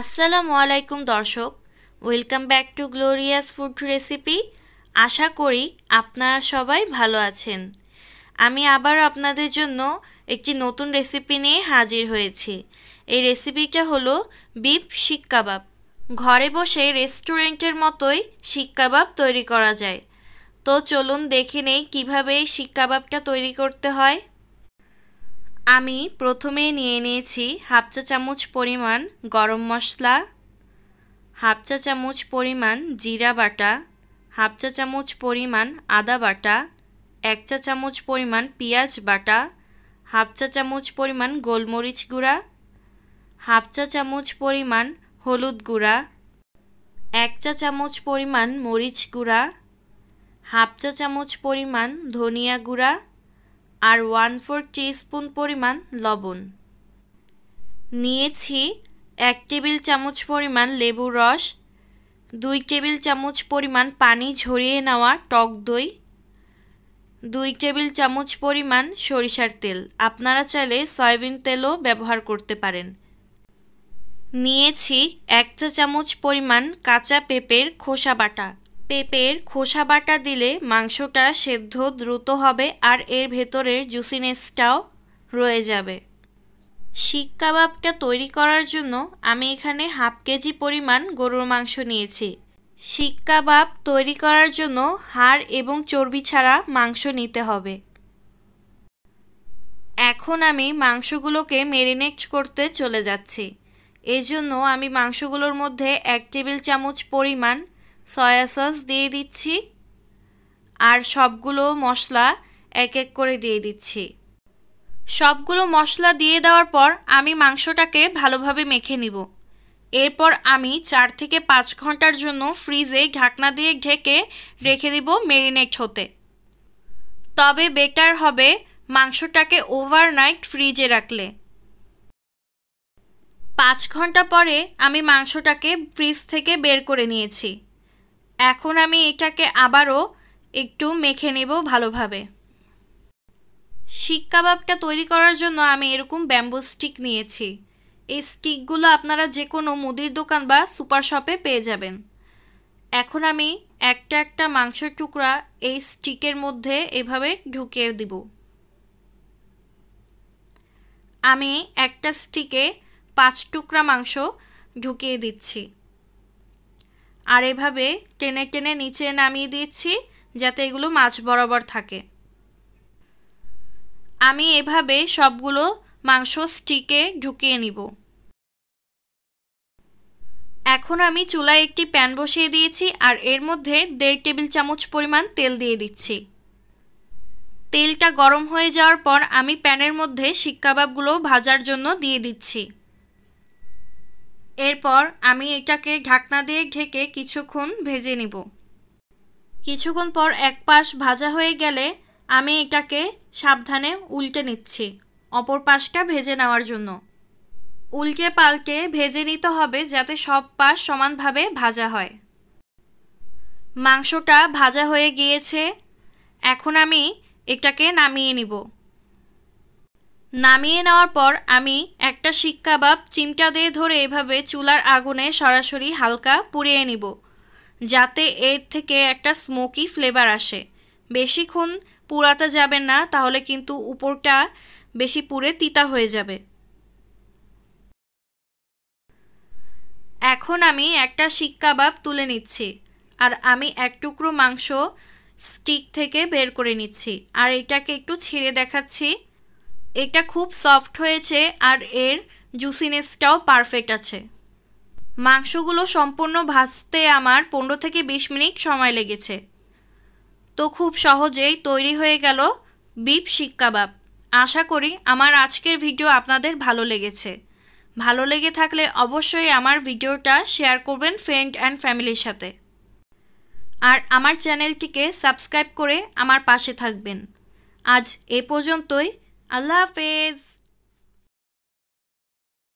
আসসালামু আলাইকুম দর্শক welcome back to glorious food recipe আশা করি আপনারা সবাই ভালো আছেন আমি আবার আপনাদের জন্য একটি নতুন রেসিপি নিয়ে হাজির হয়েছি এই রেসিপিটা হলো বিফ শিক কাবাব ঘরে বসে রেস্টুরেন্টের মতোই শিক কাবাব তৈরি করা যায় তো চলুন দেখে নেই কীভাবে এই শিক কাবাবটা তৈরি করতে হয় আমি প্রথমে নিয়ে নিয়েছি হাফ চা চামচ পরিমাণ গরম মশলা হাফ চা চামচ পরিমাণ জিরা বাটা হাফ চা চামচ পরিমাণ আদা বাটা এক চা চামচ পরিমাণ পেঁয়াজ বাটা হাফ চা চামচ পরিমাণ গোলমরিচ গুঁড়া হাফ চা চামচ পরিমাণ হলুদ গুঁড়া এক চা চামচ পরিমাণ মরিচ গুঁড়া হাফ চা চামচ পরিমাণ ধনিয়া গুঁড়া আর ওয়ান ফোর স্পুন পরিমাণ লবণ নিয়েছি এক টেবিল চামচ পরিমাণ লেবু রস দুই টেবিল চামচ পরিমাণ পানি ঝরিয়ে নেওয়া টক দই দুই টেবিল চামচ পরিমাণ সরিষার তেল আপনারা চাইলে সয়াবিন তেলও ব্যবহার করতে পারেন নিয়েছি এক চা চামচ পরিমাণ কাঁচা পেঁপের খোসা বাটা পেঁপের খোসা বাটা দিলে মাংসটা সেদ্ধ দ্রুত হবে আর এর ভেতরের জুসিনেসটাও রয়ে যাবে শিক কাবাবটা তৈরি করার জন্য আমি এখানে হাফ কেজি পরিমাণ গরুর মাংস নিয়েছি শিক কাবাব তৈরি করার জন্য হাড় এবং চর্বি ছাড়া মাংস নিতে হবে এখন আমি মাংসগুলোকে মেরিনেট করতে চলে যাচ্ছি এজন্য আমি মাংসগুলোর মধ্যে এক টেবিল চামচ পরিমাণ সয়া সস দিয়ে দিচ্ছি আর সবগুলো মশলা এক এক করে দিয়ে দিচ্ছি সবগুলো মশলা দিয়ে দেওয়ার পর আমি মাংসটাকে ভালোভাবে মেখে নিব এরপর আমি চার থেকে পাঁচ ঘন্টার জন্য ফ্রিজে ঢাকনা দিয়ে ঢেকে রেখে দিব মেরিনেট হতে তবে বেটার হবে মাংসটাকে ওভারনাইট ফ্রিজে রাখলে পাঁচ ঘন্টা পরে আমি মাংসটাকে ফ্রিজ থেকে বের করে নিয়েছি এখন আমি এটাকে আবারও একটু মেখে নেব ভালোভাবে শিক কাবাবটা তৈরি করার জন্য আমি এরকম ব্যাম্বু স্টিক নিয়েছি এই স্টিকগুলো আপনারা যে কোনো মুদির দোকান বা সুপার শপে পেয়ে যাবেন এখন আমি একটা একটা মাংসের টুকরা এই স্টিকের মধ্যে এভাবে ঢুকিয়ে দিব আমি একটা স্টিকে পাঁচ টুকরা মাংস ঢুকিয়ে দিচ্ছি আর এভাবে টেনে টেনে নিচে নামিয়ে দিচ্ছি যাতে এগুলো মাছ বরাবর থাকে আমি এভাবে সবগুলো মাংস স্টিকে ঢুকিয়ে নিব এখন আমি চুলায় একটি প্যান বসিয়ে দিয়েছি আর এর মধ্যে দেড় টেবিল চামচ পরিমাণ তেল দিয়ে দিচ্ছি তেলটা গরম হয়ে যাওয়ার পর আমি প্যানের মধ্যে শিক কাবাবগুলো ভাজার জন্য দিয়ে দিচ্ছি এরপর আমি এটাকে ঢাকনা দিয়ে ঢেকে কিছুক্ষণ ভেজে নিব কিছুক্ষণ পর এক পাশ ভাজা হয়ে গেলে আমি এটাকে সাবধানে উল্টে নিচ্ছি অপর পাশটা ভেজে নেওয়ার জন্য উল্টে পাল্টে ভেজে নিতে হবে যাতে সব পাশ সমানভাবে ভাজা হয় মাংসটা ভাজা হয়ে গিয়েছে এখন আমি এটাকে নামিয়ে নিব নামিয়ে নেওয়ার পর আমি একটা শিক কাবাব চিমটা দিয়ে ধরে এভাবে চুলার আগুনে সরাসরি হালকা পুড়িয়ে নিব যাতে এর থেকে একটা স্মোকি ফ্লেভার আসে বেশিক্ষণ পুরাতে যাবেন না তাহলে কিন্তু উপরটা বেশি পুড়ে তিতা হয়ে যাবে এখন আমি একটা শিক কাবাব তুলে নিচ্ছি আর আমি এক টুকরো মাংস স্টিক থেকে বের করে নিচ্ছি আর এটাকে একটু ছিঁড়ে দেখাচ্ছি এটা খুব সফট হয়েছে আর এর জুসিনেসটাও পারফেক্ট আছে মাংসগুলো সম্পূর্ণ ভাজতে আমার পনেরো থেকে বিশ মিনিট সময় লেগেছে তো খুব সহজেই তৈরি হয়ে গেল বিপ শিক কাবাব আশা করি আমার আজকের ভিডিও আপনাদের ভালো লেগেছে ভালো লেগে থাকলে অবশ্যই আমার ভিডিওটা শেয়ার করবেন ফ্রেন্ড অ্যান্ড ফ্যামিলির সাথে আর আমার চ্যানেলটিকে সাবস্ক্রাইব করে আমার পাশে থাকবেন আজ এ পর্যন্তই I love it.